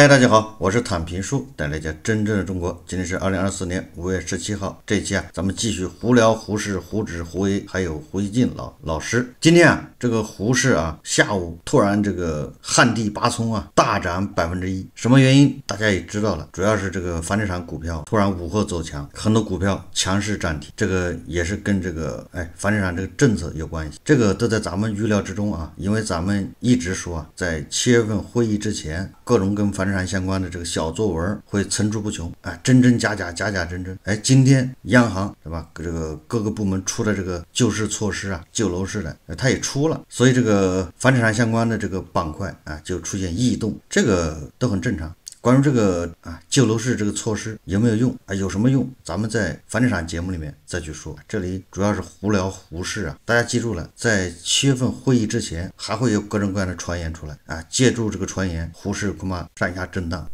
嗨，大家好，我是坦平叔，带来家真正的中国。今天是二零二四年五月十七号，这期啊，咱们继续胡聊胡氏、胡指、胡 A，还有胡锡进老老师。今天啊，这个胡氏啊，下午突然这个旱地拔葱啊，大涨百分之一，什么原因大家也知道了，主要是这个房地产股票突然午后走强，很多股票强势涨停，这个也是跟这个哎房地产这个政策有关系，这个都在咱们预料之中啊，因为咱们一直说，啊，在七月份会议之前，各种跟房房地产相关的这个小作文会层出不穷啊，真真假假，假假真真。哎，今天央行对吧？这个各个部门出的这个救市措施啊，救楼市的，它也出了，所以这个房地产相关的这个板块啊，就出现异动，这个都很正常。关于这个啊旧楼市这个措施有没有用啊有什么用？咱们在房地产节目里面再去说。这里主要是胡聊胡市啊，大家记住了，在七月份会议之前还会有各种各样的传言出来啊，借助这个传言，胡市恐怕上下震荡。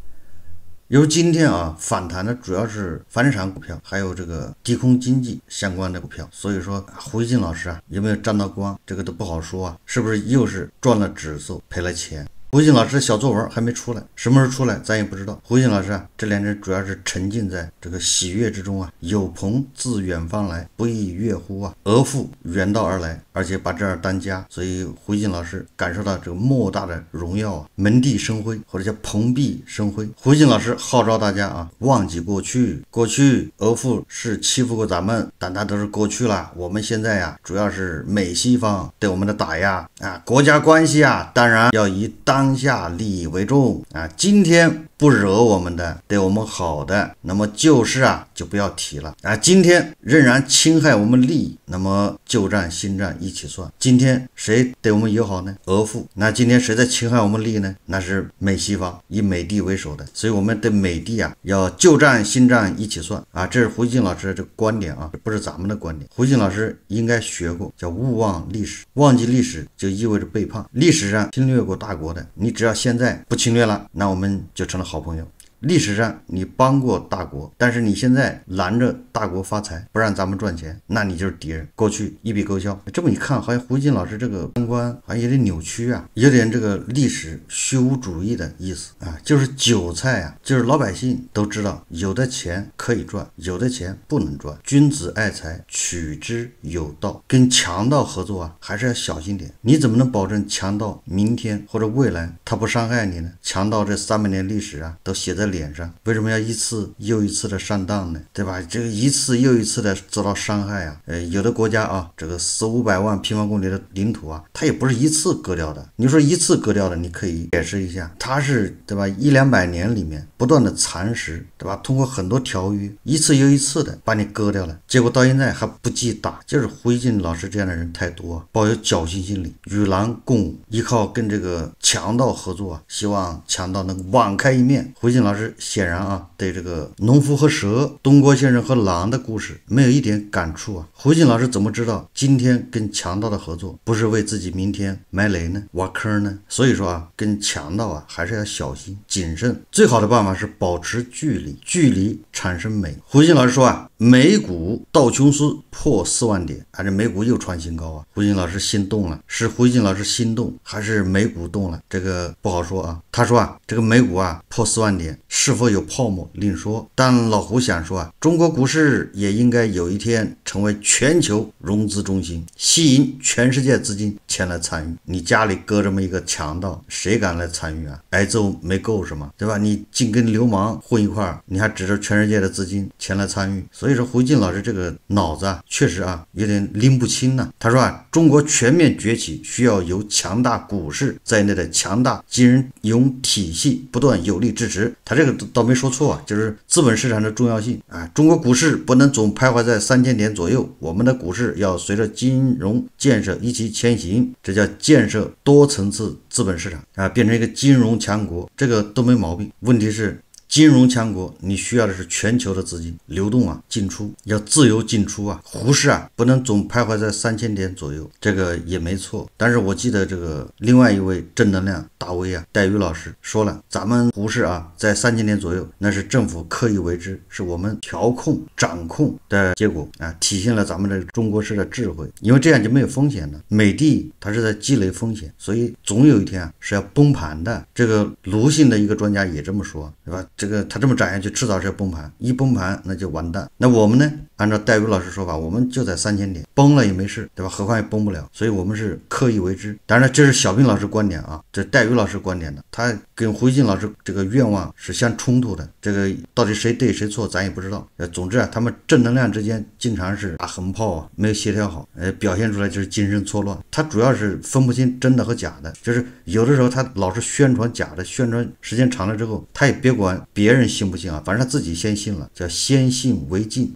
由今天啊反弹的主要是房地产股票，还有这个低空经济相关的股票。所以说，胡一进老师啊有没有沾到光？这个都不好说啊，是不是又是赚了指数赔了钱？胡锦老师小作文还没出来，什么时候出来咱也不知道。胡锦老师啊，这两天主要是沉浸在这个喜悦之中啊。有朋自远方来，不亦乐乎啊！俄父远道而来，而且把这儿当家，所以胡锦老师感受到这个莫大的荣耀啊，门第生辉，或者叫蓬荜生辉。胡锦老师号召大家啊，忘记过去，过去俄父是欺负过咱们，但那都是过去了。我们现在呀，主要是美西方对我们的打压啊，国家关系啊，当然要以大。当下利益为重啊！今天。不惹我们的，对我们好的，那么旧事啊就不要提了啊。今天仍然侵害我们利益，那么旧账新账一起算。今天谁对我们友好呢？俄富。那今天谁在侵害我们利益呢？那是美西方以美帝为首的。所以，我们对美帝啊要旧账新账一起算啊。这是胡锦老师这个观点啊，不是咱们的观点。胡锦老师应该学过，叫勿忘历史，忘记历史就意味着背叛。历史上侵略过大国的，你只要现在不侵略了，那我们就成了。好朋友。历史上你帮过大国，但是你现在拦着大国发财，不让咱们赚钱，那你就是敌人。过去一笔勾销。这么一看，好像胡斌老师这个三观好像有点扭曲啊，有点这个历史虚无主义的意思啊，就是韭菜啊，就是老百姓都知道，有的钱可以赚，有的钱不能赚。君子爱财，取之有道。跟强盗合作啊，还是要小心点。你怎么能保证强盗明天或者未来他不伤害你呢？强盗这三百年历史啊，都写在。脸上为什么要一次又一次的上当呢？对吧？这个一次又一次的遭到伤害啊！呃，有的国家啊，这个四五百万平方公里的领土啊，它也不是一次割掉的。你说一次割掉的，你可以解释一下，它是对吧？一两百年里面不断的蚕食，对吧？通过很多条约，一次又一次的把你割掉了，结果到现在还不记打，就是胡一进老师这样的人太多，抱有侥幸心理，与狼共舞，依靠跟这个强盗合作，希望强盗能网开一面。胡一进老师。显然啊，对这个农夫和蛇、东郭先生和狼的故事没有一点感触啊！胡静老师怎么知道今天跟强盗的合作不是为自己明天埋雷呢、挖坑呢？所以说啊，跟强盗啊还是要小心谨慎，最好的办法是保持距离，距离产生美。胡静老师说啊。美股道琼斯破四万点，还是美股又创新高啊！胡军老师心动了，是胡军老师心动，还是美股动了？这个不好说啊。他说啊，这个美股啊破四万点，是否有泡沫另说。但老胡想说啊，中国股市也应该有一天成为全球融资中心，吸引全世界资金前来参与。你家里搁这么一个强盗，谁敢来参与啊？挨揍没够是吗？对吧？你净跟流氓混一块儿，你还指着全世界的资金前来参与？所以。所以说胡静老师这个脑子啊，确实啊有点拎不清呢。他说啊，中国全面崛起需要由强大股市在内的强大金融体系不断有力支持。他这个倒没说错啊，就是资本市场的重要性啊。中国股市不能总徘徊在三千点左右，我们的股市要随着金融建设一起前行，这叫建设多层次资本市场啊，变成一个金融强国，这个都没毛病。问题是。金融强国，你需要的是全球的资金流动啊，进出要自由进出啊。胡适啊，不能总徘徊在三千点左右，这个也没错。但是我记得这个另外一位正能量大 V 啊，戴宇老师说了，咱们胡适啊，在三千点左右，那是政府刻意为之，是我们调控掌控的结果啊，体现了咱们的中国式的智慧，因为这样就没有风险了。美的它是在积累风险，所以总有一天啊是要崩盘的。这个卢姓的一个专家也这么说，对吧？这个他这么涨下去，迟早是要崩盘。一崩盘，那就完蛋。那我们呢？按照戴宇老师说法，我们就在三千点崩了也没事，对吧？何况也崩不了，所以我们是刻意为之。当然，这是小兵老师观点啊，这戴宇老师观点的，他跟胡静老师这个愿望是相冲突的。这个到底谁对谁错，咱也不知道。呃，总之啊，他们正能量之间经常是打横炮啊，没有协调好，呃，表现出来就是精神错乱。他主要是分不清真的和假的，就是有的时候他老是宣传假的，宣传时间长了之后，他也别管别人信不信啊，反正他自己先信了，叫先信为敬。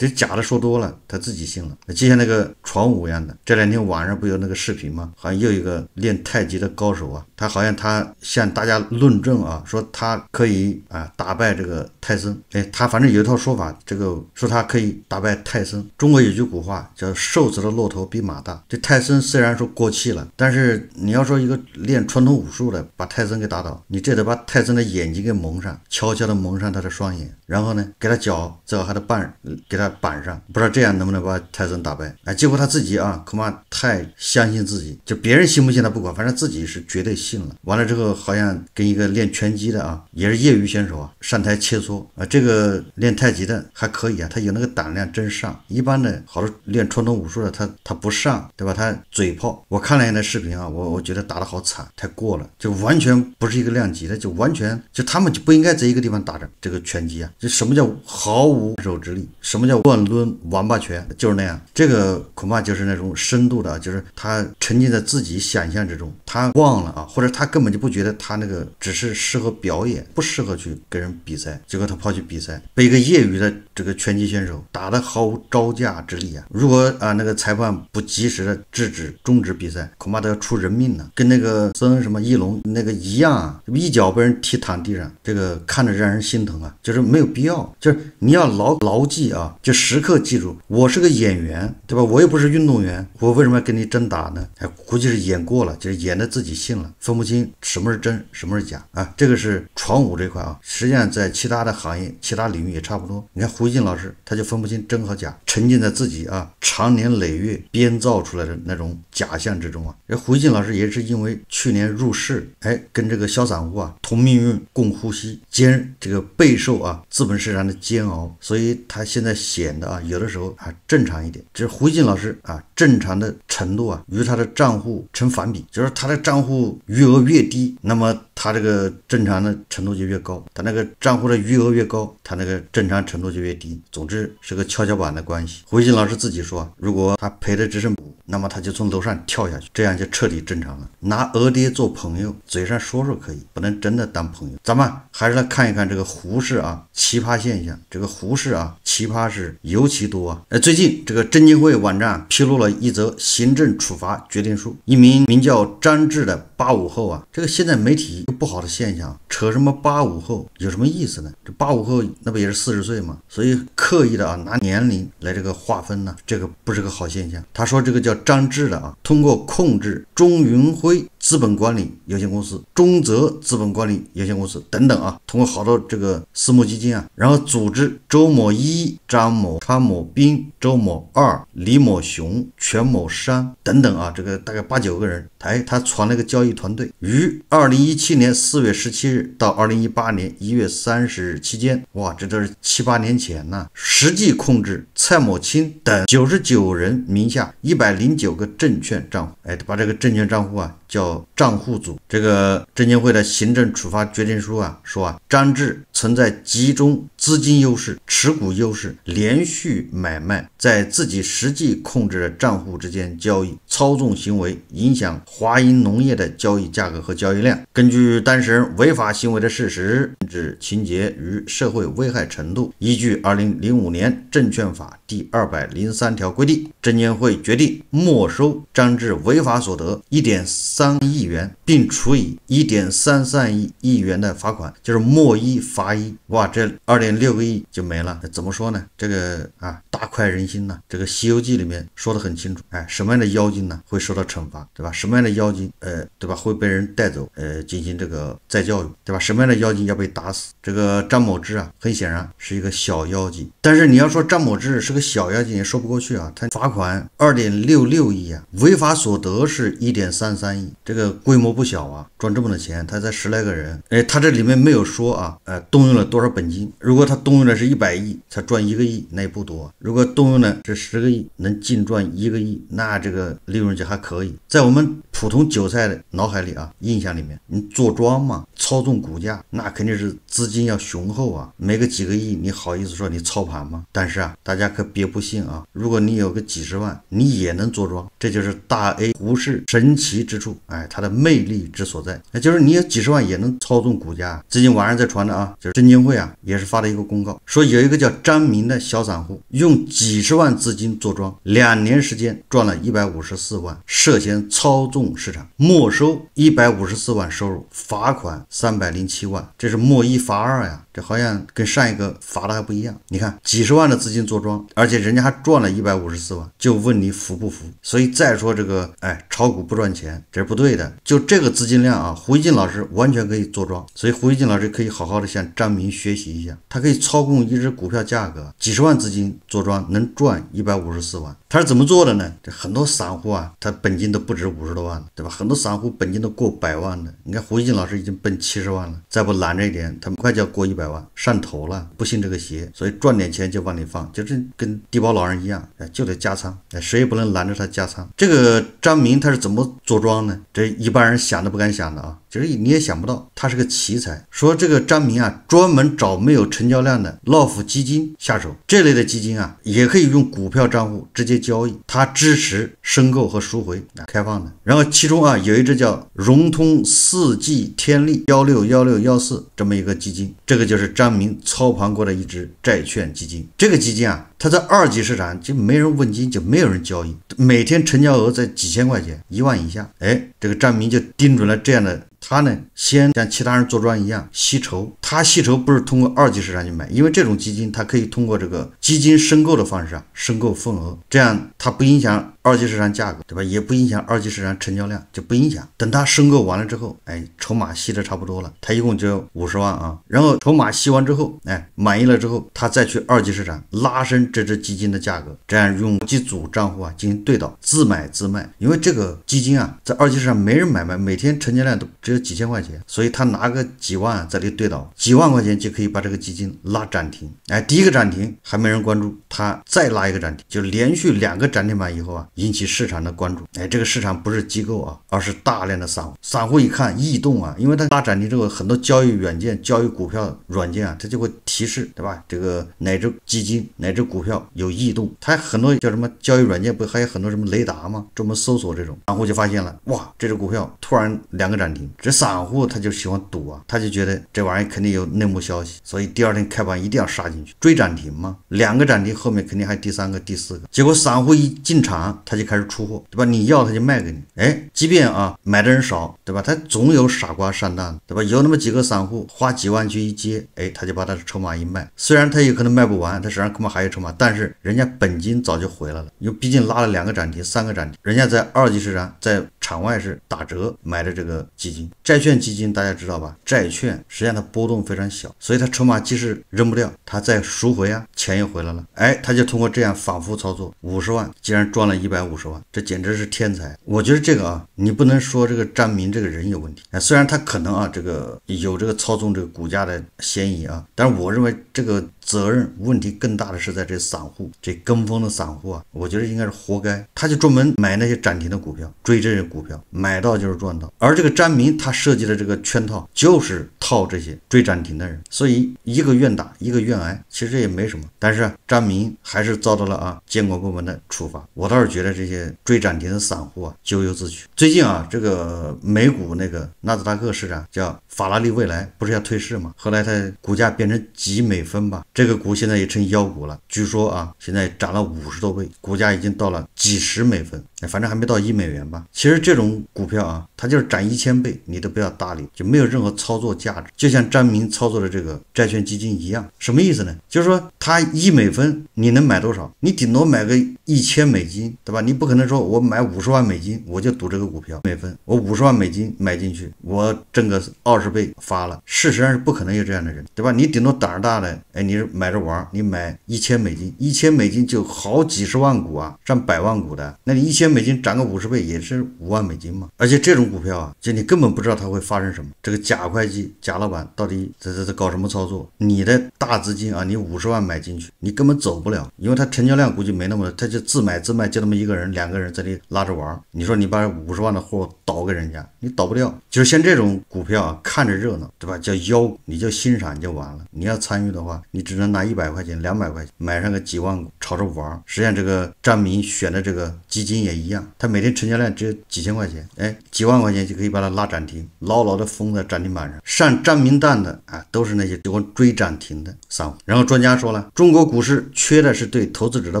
这假的说多了，他自己信了。就像那个传武一样的，这两天晚上不有那个视频吗？好像又一个练太极的高手啊，他好像他向大家论证啊，说他可以啊打败这个泰森。哎，他反正有一套说法，这个说他可以打败泰森。中国有句古话叫“瘦子的骆驼比马大”。这泰森虽然说过气了，但是你要说一个练传统武术的把泰森给打倒，你这得把泰森的眼睛给蒙上，悄悄的蒙上他的双眼，然后呢，给他脚，最好还得半给他。板上不知道这样能不能把泰森打败啊？结果他自己啊，恐怕太相信自己，就别人信不信他不管，反正自己是绝对信了。完了之后，好像跟一个练拳击的啊，也是业余选手啊，上台切磋啊。这个练太极的还可以啊，他有那个胆量真上。一般的好多练传统武术的，他他不上，对吧？他嘴炮。我看了一段视频啊，我我觉得打得好惨，太过了，就完全不是一个量级的，就完全就他们就不应该在一个地方打着这个拳击啊。就什么叫毫无还手之力？什么叫？乱抡王八拳就是那样，这个恐怕就是那种深度的，就是他沉浸在自己想象之中，他忘了啊，或者他根本就不觉得他那个只是适合表演，不适合去跟人比赛。结果他跑去比赛，被一个业余的这个拳击选手打得毫无招架之力啊！如果啊那个裁判不及时的制止终止比赛，恐怕都要出人命了，跟那个孙什么一龙那个一样啊，一脚被人踢躺地上，这个看着让人心疼啊，就是没有必要，就是你要牢牢记啊。时刻记住，我是个演员，对吧？我又不是运动员，我为什么要跟你真打呢？哎，估计是演过了，就是演的自己信了，分不清什么是真，什么是假啊。这个是传武这块啊，实际上在其他的行业、其他领域也差不多。你看胡静老师，他就分不清真和假，沉浸在自己啊，长年累月编造出来的那种假象之中啊。胡静老师也是因为去年入市，哎，跟这个小散户啊同命运共呼吸，兼这个备受啊资本市场的煎熬，所以他现在。减的啊，有的时候还正常一点，就是胡静老师啊正常的程度啊，与他的账户成反比，就是他的账户余额越低，那么。他这个正常的程度就越高，他那个账户的余额越高，他那个正常程度就越低。总之是个跷跷板的关系。胡金老师自己说，如果他赔的只是补，那么他就从楼上跳下去，这样就彻底正常了。拿额爹做朋友，嘴上说说可以，不能真的当朋友。咱们还是来看一看这个胡适啊奇葩现象，这个胡适啊奇葩是尤其多。啊。呃，最近这个证监会网站披露了一则行政处罚决定书，一名名叫张志的八五后啊，这个现在媒体。不好的现象，扯什么八五后有什么意思呢？这八五后那不也是四十岁吗？所以。刻意的啊，拿年龄来这个划分呢，这个不是个好现象。他说这个叫张志的啊，通过控制中云辉资本管理有限公司、中泽资本管理有限公司等等啊，通过好多这个私募基金啊，然后组织周某一张某康某斌、周某二李某雄、全某山等等啊，这个大概八九个人，哎，他传了个交易团队，于二零一七年四月十七日到二零一八年一月三十日期间，哇，这都是七八年前呢。实际控制蔡某清等九十九人名下一百零九个证券账户，哎，把这个证券账户啊叫账户组。这个证监会的行政处罚决定书啊说啊，张志。存在集中资金优势、持股优势、连续买卖，在自己实际控制的账户之间交易，操纵行为影响华银农业的交易价格和交易量。根据当事人违法行为的事实、之情节与社会危害程度，依据《二零零五年证券法》第二百零三条规定，证监会决定没收张志违法所得一点三亿元，并处以一点三三亿亿元的罚款，就是没一罚。哇，这二点六个亿就没了，怎么说呢？这个啊，大快人心呐！这个《西游记》里面说的很清楚，哎，什么样的妖精呢？会受到惩罚，对吧？什么样的妖精，呃，对吧？会被人带走，呃，进行这个再教育，对吧？什么样的妖精要被打死？这个张某志啊，很显然是一个小妖精。但是你要说张某志是个小妖精，也说不过去啊！他罚款二点六六亿啊，违法所得是一点三三亿，这个规模不小啊，赚这么多钱，他才十来个人。哎，他这里面没有说啊，呃，动。动用了多少本金？如果他动用了是一百亿，才赚一个亿，那也不多；如果动用了是十个亿，能净赚一个亿，那这个利润就还可以。在我们。普通韭菜的脑海里啊，印象里面，你坐庄嘛，操纵股价，那肯定是资金要雄厚啊，没个几个亿，你好意思说你操盘吗？但是啊，大家可别不信啊，如果你有个几十万，你也能坐庄，这就是大 A 股市神奇之处，哎，它的魅力之所在。那就是你有几十万也能操纵股价。最近网上在传的啊，就是证监会啊，也是发了一个公告，说有一个叫张明的小散户，用几十万资金坐庄，两年时间赚了一百五十四万，涉嫌操纵。市场没收一百五十四万收入，罚款三百零七万，这是没一罚二呀，这好像跟上一个罚的还不一样。你看几十万的资金坐庄，而且人家还赚了一百五十四万，就问你服不服？所以再说这个，哎，炒股不赚钱这是不对的。就这个资金量啊，胡一进老师完全可以坐庄，所以胡一进老师可以好好的向张明学习一下，他可以操控一只股票价格，几十万资金坐庄能赚一百五十四万。他是怎么做的呢？这很多散户啊，他本金都不止五十多万了，对吧？很多散户本金都过百万了。你看胡一静老师已经奔七十万了，再不拦着一点，他们快就要过一百万上头了。不信这个邪，所以赚点钱就往里放，就是跟低保老人一样，哎，就得加仓，哎，谁也不能拦着他加仓。这个张明他是怎么坐庄呢？这一般人想都不敢想的啊。其实你也想不到，他是个奇才。说这个张明啊，专门找没有成交量的落斧基金下手，这类的基金啊，也可以用股票账户直接交易，它支持申购和赎回啊，开放的。然后其中啊，有一只叫融通四季天利幺六幺六幺四这么一个基金，这个就是张明操盘过的一只债券基金。这个基金啊。他在二级市场就没人问津，就没有人交易，每天成交额在几千块钱、一万以下。哎，这个张明就盯准了这样的，他呢，先像其他人做庄一样吸筹。他吸筹不是通过二级市场去买，因为这种基金他可以通过这个基金申购的方式啊，申购份额，这样他不影响。二级市场价格对吧？也不影响二级市场成交量，就不影响。等他申购完了之后，哎，筹码吸的差不多了，他一共就五十万啊。然后筹码吸完之后，哎，满意了之后，他再去二级市场拉升这只基金的价格，这样用几组账户啊进行对倒，自买自卖。因为这个基金啊，在二级市场没人买卖，每天成交量都只有几千块钱，所以他拿个几万在里对倒，几万块钱就可以把这个基金拉涨停。哎，第一个涨停还没人关注，他再拉一个涨停，就连续两个涨停板以后啊。引起市场的关注，哎，这个市场不是机构啊，而是大量的散户。散户一看异动啊，因为他拉涨停之后，很多交易软件、交易股票软件啊，它就会提示，对吧？这个哪只基金哪只股票有异动，它很多叫什么交易软件不还有很多什么雷达吗？专门搜索这种，散户就发现了，哇，这只股票突然两个涨停，这散户他就喜欢赌啊，他就觉得这玩意肯定有内幕消息，所以第二天开盘一定要杀进去追涨停嘛。两个涨停后面肯定还第三个、第四个，结果散户一进场。他就开始出货，对吧？你要他就卖给你，哎，即便啊买的人少，对吧？他总有傻瓜上当，对吧？有那么几个散户花几万去一接，哎，他就把他的筹码一卖，虽然他有可能卖不完，他手上恐怕还有筹码，但是人家本金早就回来了，因为毕竟拉了两个涨停、三个涨停，人家在二级市场、在场外是打折买的这个基金、债券基金，大家知道吧？债券实际上它波动非常小，所以它筹码即使扔不掉，它再赎回啊，钱又回来了，哎，他就通过这样反复操作，五十万竟然赚了一。一百五十万，这简直是天才！我觉得这个啊，你不能说这个张明这个人有问题。虽然他可能啊，这个有这个操纵这个股价的嫌疑啊，但是我认为这个。责任问题更大的是在这散户，这跟风的散户啊，我觉得应该是活该。他就专门买那些涨停的股票，追这些股票，买到就是赚到。而这个张明他设计的这个圈套，就是套这些追涨停的人。所以一个愿打，一个愿挨，其实也没什么。但是张明还是遭到了啊监管部门的处罚。我倒是觉得这些追涨停的散户啊，咎由自取。最近啊，这个美股那个纳斯达克市场叫法拉利未来，不是要退市吗？后来它股价变成几美分吧。这个股现在也成妖股了，据说啊，现在涨了五十多倍，股价已经到了几十美分。反正还没到一美元吧。其实这种股票啊，它就是涨一千倍，你都不要搭理，就没有任何操作价值。就像张明操作的这个债券基金一样，什么意思呢？就是说他一美分你能买多少？你顶多买个一千美金，对吧？你不可能说我买五十万美金，我就赌这个股票美分，我五十万美金买进去，我挣个二十倍发了。事实上是不可能有这样的人，对吧？你顶多胆儿大的，哎，你是买着玩儿，你买一千美金，一千美金就好几十万股啊，上百万股的，那你一千。美金涨个五十倍也是五万美金嘛，而且这种股票啊，就你根本不知道它会发生什么。这个假会计、假老板到底在在在搞什么操作？你的大资金啊，你五十万买进去，你根本走不了，因为他成交量估计没那么多，他就自买自卖，就那么一个人、两个人在那拉着玩。你说你把五十万的货倒给人家，你倒不掉。就是像这种股票啊，看着热闹对吧？叫妖，你就欣赏就完了。你要参与的话，你只能拿一百块钱、两百块钱买上个几万股，炒着玩。实际上，这个张明选的这个基金也。一样，他每天成交量只有几千块钱，哎，几万块钱就可以把它拉涨停，牢牢的封在涨停板上。上战名单的啊，都是那些喜欢追涨停的散户。然后专家说了，中国股市缺的是对投资者的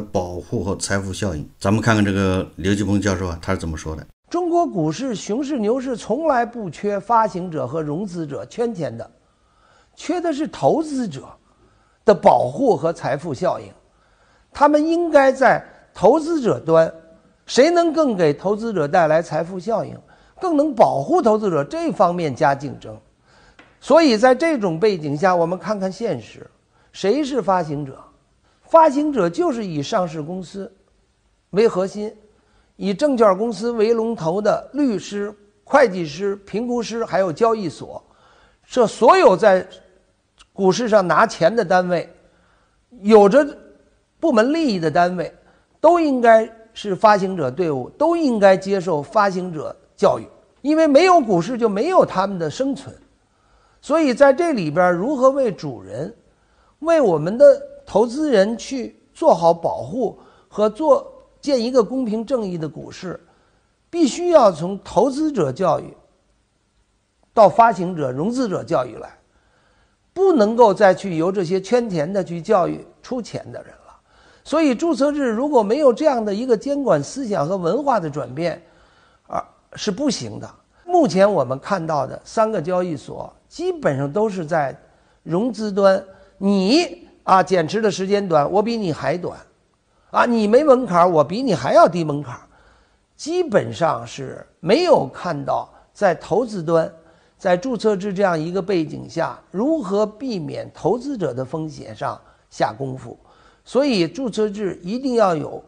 保护和财富效应。咱们看看这个刘继鹏教授啊，他是怎么说的？中国股市熊市牛市从来不缺发行者和融资者圈钱的，缺的是投资者的保护和财富效应。他们应该在投资者端。谁能更给投资者带来财富效应，更能保护投资者？这方面加竞争，所以在这种背景下，我们看看现实：谁是发行者？发行者就是以上市公司为核心，以证券公司为龙头的律师、会计师、评估师，还有交易所。这所有在股市上拿钱的单位，有着部门利益的单位，都应该。是发行者队伍都应该接受发行者教育，因为没有股市就没有他们的生存。所以在这里边，如何为主人、为我们的投资人去做好保护和做建一个公平正义的股市，必须要从投资者教育到发行者、融资者教育来，不能够再去由这些圈钱的去教育出钱的人。所以，注册制如果没有这样的一个监管思想和文化的转变，啊，是不行的。目前我们看到的三个交易所基本上都是在融资端，你啊减持的时间短，我比你还短，啊，你没门槛，我比你还要低门槛，基本上是没有看到在投资端，在注册制这样一个背景下，如何避免投资者的风险上下功夫。所以，注册制一定要有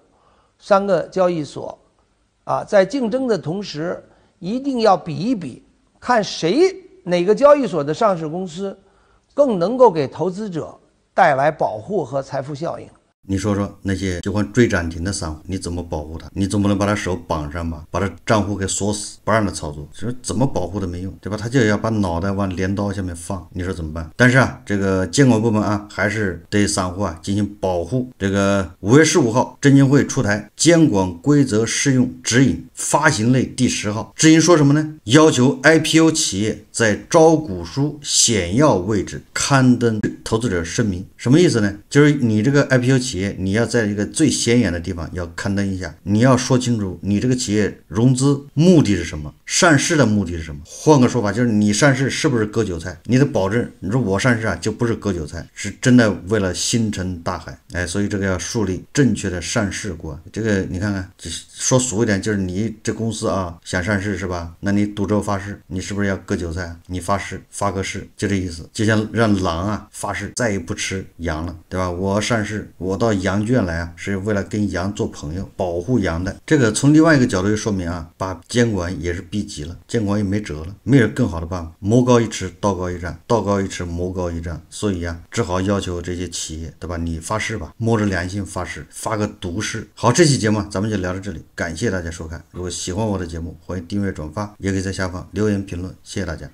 三个交易所啊，在竞争的同时，一定要比一比，看谁哪个交易所的上市公司更能够给投资者带来保护和财富效应。你说说那些喜欢追涨停的散户，你怎么保护他？你总不能把他手绑上吧，把他账户给锁死，不让他操作，其实怎么保护都没用，对吧？他就要把脑袋往镰刀下面放，你说怎么办？但是啊，这个监管部门啊，还是对散户啊进行保护。这个五月十五号，证监会出台监管规则适用指引发行类第十号，指引说什么呢？要求 IPO 企业。在招股书显要位置刊登投资者声明，什么意思呢？就是你这个 IPO 企业，你要在一个最显眼的地方要刊登一下，你要说清楚你这个企业融资目的是什么。上市的目的是什么？换个说法就是，你上市是不是割韭菜？你得保证，你说我上市啊，就不是割韭菜，是真的为了星辰大海，哎，所以这个要树立正确的上市观。这个你看看，说俗一点，就是你这公司啊想上市是吧？那你赌咒发誓，你是不是要割韭菜？你发誓发个誓，就这意思。就像让狼啊发誓再也不吃羊了，对吧？我上市，我到羊圈来啊，是为了跟羊做朋友，保护羊的。这个从另外一个角度说明啊，把监管也是必。急了，监管也没辙了，没有更好的办法。魔高一尺，道高一丈，道高一尺，魔高一丈，所以啊，只好要求这些企业，对吧？你发誓吧，摸着良心发誓，发个毒誓。好，这期节目咱们就聊到这里，感谢大家收看。如果喜欢我的节目，欢迎订阅、转发，也可以在下方留言评论。谢谢大家。